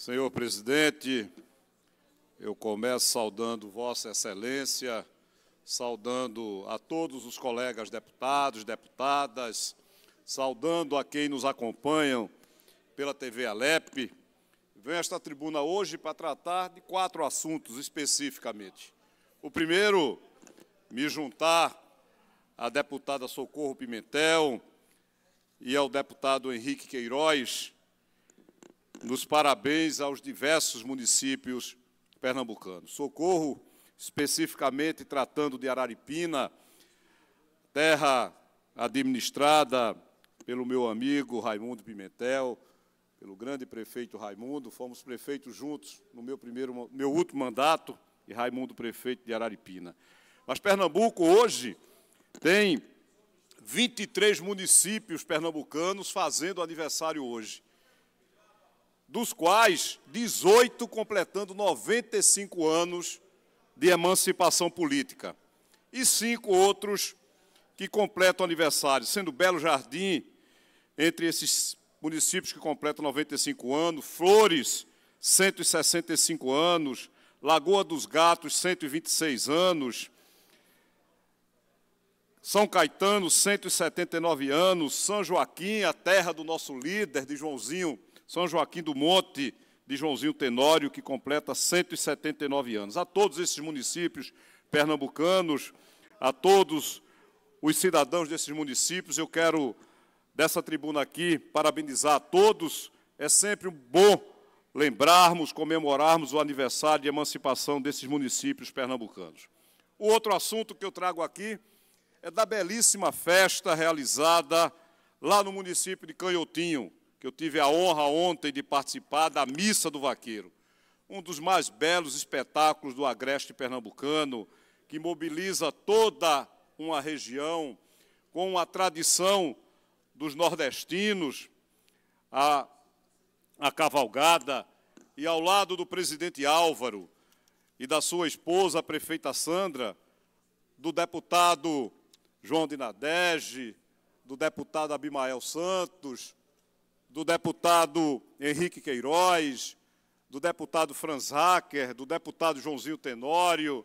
Senhor presidente, eu começo saudando Vossa Excelência, saudando a todos os colegas deputados, deputadas, saudando a quem nos acompanham pela TV Alep. Venho a esta tribuna hoje para tratar de quatro assuntos especificamente. O primeiro, me juntar à deputada Socorro Pimentel e ao deputado Henrique Queiroz, nos parabéns aos diversos municípios pernambucanos. Socorro, especificamente tratando de Araripina, terra administrada pelo meu amigo Raimundo Pimentel, pelo grande prefeito Raimundo, fomos prefeitos juntos no meu primeiro, meu último mandato, e Raimundo prefeito de Araripina. Mas Pernambuco hoje tem 23 municípios pernambucanos fazendo aniversário hoje dos quais 18 completando 95 anos de emancipação política, e cinco outros que completam aniversário, sendo Belo Jardim, entre esses municípios que completam 95 anos, Flores, 165 anos, Lagoa dos Gatos, 126 anos, São Caetano, 179 anos, São Joaquim, a terra do nosso líder, de Joãozinho, são Joaquim do Monte, de Joãozinho Tenório, que completa 179 anos. A todos esses municípios pernambucanos, a todos os cidadãos desses municípios, eu quero, dessa tribuna aqui, parabenizar a todos. É sempre um bom lembrarmos, comemorarmos o aniversário de emancipação desses municípios pernambucanos. O outro assunto que eu trago aqui é da belíssima festa realizada lá no município de Canhotinho, que eu tive a honra ontem de participar da Missa do Vaqueiro, um dos mais belos espetáculos do agreste pernambucano, que mobiliza toda uma região com a tradição dos nordestinos, a, a cavalgada, e ao lado do presidente Álvaro e da sua esposa, a prefeita Sandra, do deputado João de Nadege, do deputado Abimael Santos, do deputado Henrique Queiroz, do deputado Franz Hacker, do deputado Joãozinho Tenório,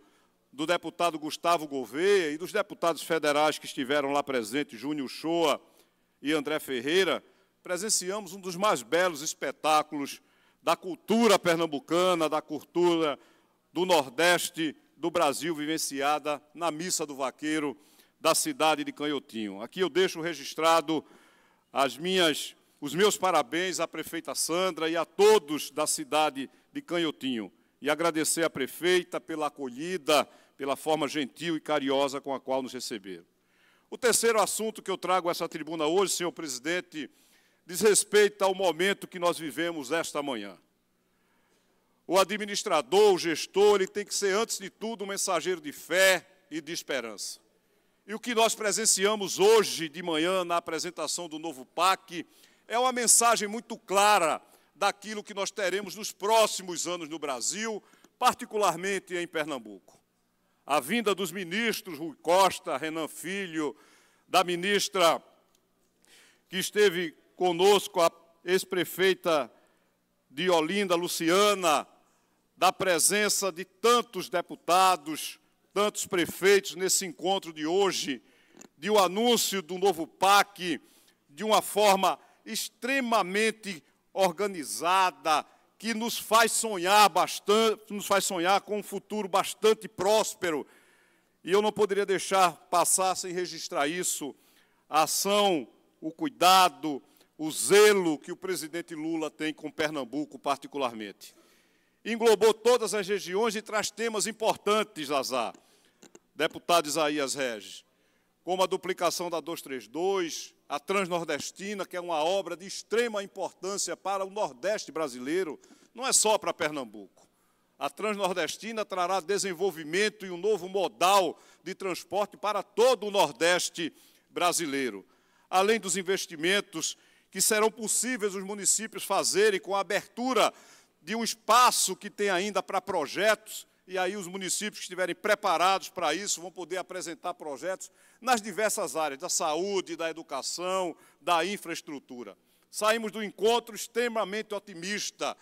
do deputado Gustavo Gouveia e dos deputados federais que estiveram lá presentes, Júnior Shoa e André Ferreira, presenciamos um dos mais belos espetáculos da cultura pernambucana, da cultura do Nordeste do Brasil, vivenciada na Missa do Vaqueiro da cidade de Canhotinho. Aqui eu deixo registrado as minhas os meus parabéns à prefeita Sandra e a todos da cidade de Canhotinho. E agradecer à prefeita pela acolhida, pela forma gentil e carinhosa com a qual nos receberam. O terceiro assunto que eu trago a essa tribuna hoje, senhor presidente, diz respeito ao momento que nós vivemos esta manhã. O administrador, o gestor, ele tem que ser, antes de tudo, um mensageiro de fé e de esperança. E o que nós presenciamos hoje de manhã na apresentação do novo PAC é uma mensagem muito clara daquilo que nós teremos nos próximos anos no Brasil, particularmente em Pernambuco. A vinda dos ministros Rui Costa, Renan Filho, da ministra que esteve conosco, a ex-prefeita de Olinda, Luciana, da presença de tantos deputados, tantos prefeitos nesse encontro de hoje, de o um anúncio do novo PAC, de uma forma extremamente organizada, que nos faz sonhar bastante, nos faz sonhar com um futuro bastante próspero. E eu não poderia deixar passar sem registrar isso. A ação, o cuidado, o zelo que o presidente Lula tem com Pernambuco, particularmente. Englobou todas as regiões e traz temas importantes, Lazar. Deputado Isaías Regis como a duplicação da 232, a Transnordestina, que é uma obra de extrema importância para o Nordeste brasileiro, não é só para Pernambuco. A Transnordestina trará desenvolvimento e um novo modal de transporte para todo o Nordeste brasileiro. Além dos investimentos que serão possíveis os municípios fazerem com a abertura de um espaço que tem ainda para projetos e aí os municípios que estiverem preparados para isso vão poder apresentar projetos nas diversas áreas, da saúde, da educação, da infraestrutura. Saímos do encontro extremamente otimista,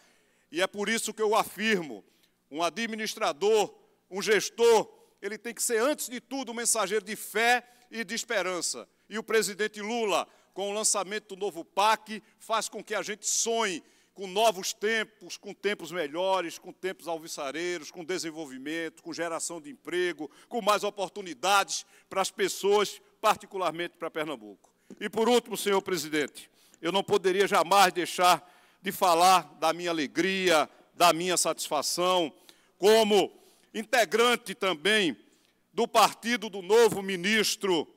e é por isso que eu afirmo, um administrador, um gestor, ele tem que ser, antes de tudo, um mensageiro de fé e de esperança. E o presidente Lula, com o lançamento do novo PAC, faz com que a gente sonhe com novos tempos, com tempos melhores, com tempos alvissareiros, com desenvolvimento, com geração de emprego, com mais oportunidades para as pessoas, particularmente para Pernambuco. E por último, senhor presidente, eu não poderia jamais deixar de falar da minha alegria, da minha satisfação, como integrante também do partido do novo ministro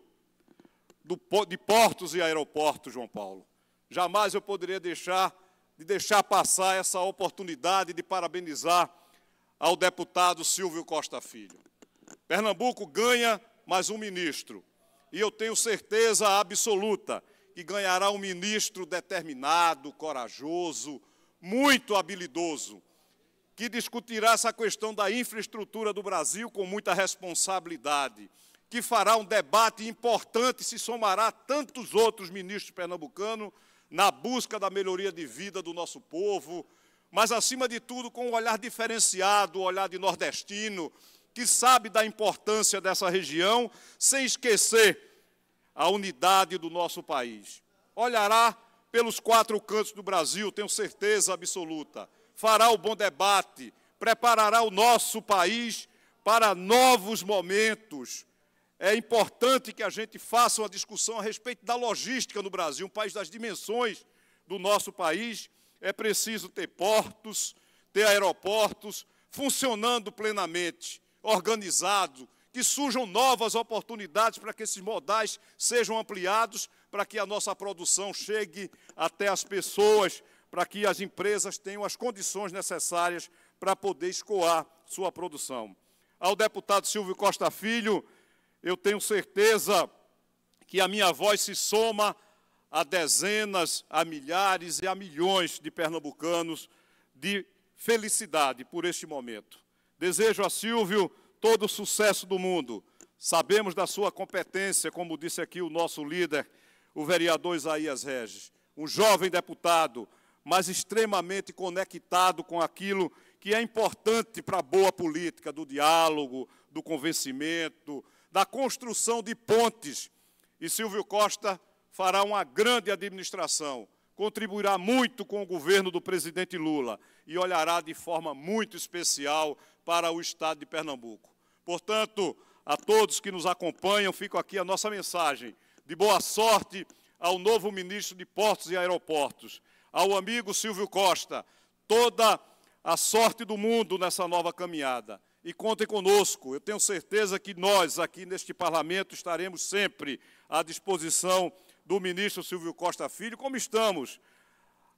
de Portos e Aeroportos, João Paulo. Jamais eu poderia deixar de deixar passar essa oportunidade de parabenizar ao deputado Silvio Costa Filho. Pernambuco ganha mais um ministro. E eu tenho certeza absoluta que ganhará um ministro determinado, corajoso, muito habilidoso, que discutirá essa questão da infraestrutura do Brasil com muita responsabilidade, que fará um debate importante, se somará a tantos outros ministros pernambucanos na busca da melhoria de vida do nosso povo, mas acima de tudo com um olhar diferenciado, um olhar de nordestino, que sabe da importância dessa região, sem esquecer a unidade do nosso país. Olhará pelos quatro cantos do Brasil, tenho certeza absoluta. Fará o bom debate, preparará o nosso país para novos momentos é importante que a gente faça uma discussão a respeito da logística no Brasil, um país das dimensões do nosso país. É preciso ter portos, ter aeroportos funcionando plenamente, organizado, que surjam novas oportunidades para que esses modais sejam ampliados, para que a nossa produção chegue até as pessoas, para que as empresas tenham as condições necessárias para poder escoar sua produção. Ao deputado Silvio Costa Filho, eu tenho certeza que a minha voz se soma a dezenas, a milhares e a milhões de pernambucanos de felicidade por este momento. Desejo a Silvio todo o sucesso do mundo. Sabemos da sua competência, como disse aqui o nosso líder, o vereador Isaías Regis, um jovem deputado, mas extremamente conectado com aquilo que é importante para a boa política, do diálogo, do convencimento, da construção de pontes. E Silvio Costa fará uma grande administração, contribuirá muito com o governo do presidente Lula e olhará de forma muito especial para o estado de Pernambuco. Portanto, a todos que nos acompanham, fico aqui a nossa mensagem de boa sorte ao novo ministro de Portos e Aeroportos, ao amigo Silvio Costa, toda a sorte do mundo nessa nova caminhada e contem conosco. Eu tenho certeza que nós, aqui neste parlamento, estaremos sempre à disposição do ministro Silvio Costa Filho, como estamos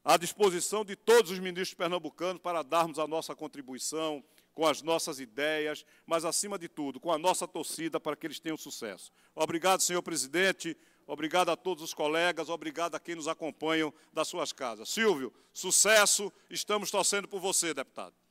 à disposição de todos os ministros pernambucanos para darmos a nossa contribuição com as nossas ideias, mas, acima de tudo, com a nossa torcida para que eles tenham sucesso. Obrigado, senhor presidente. Obrigado a todos os colegas, obrigado a quem nos acompanha das suas casas. Silvio, sucesso, estamos torcendo por você, deputado.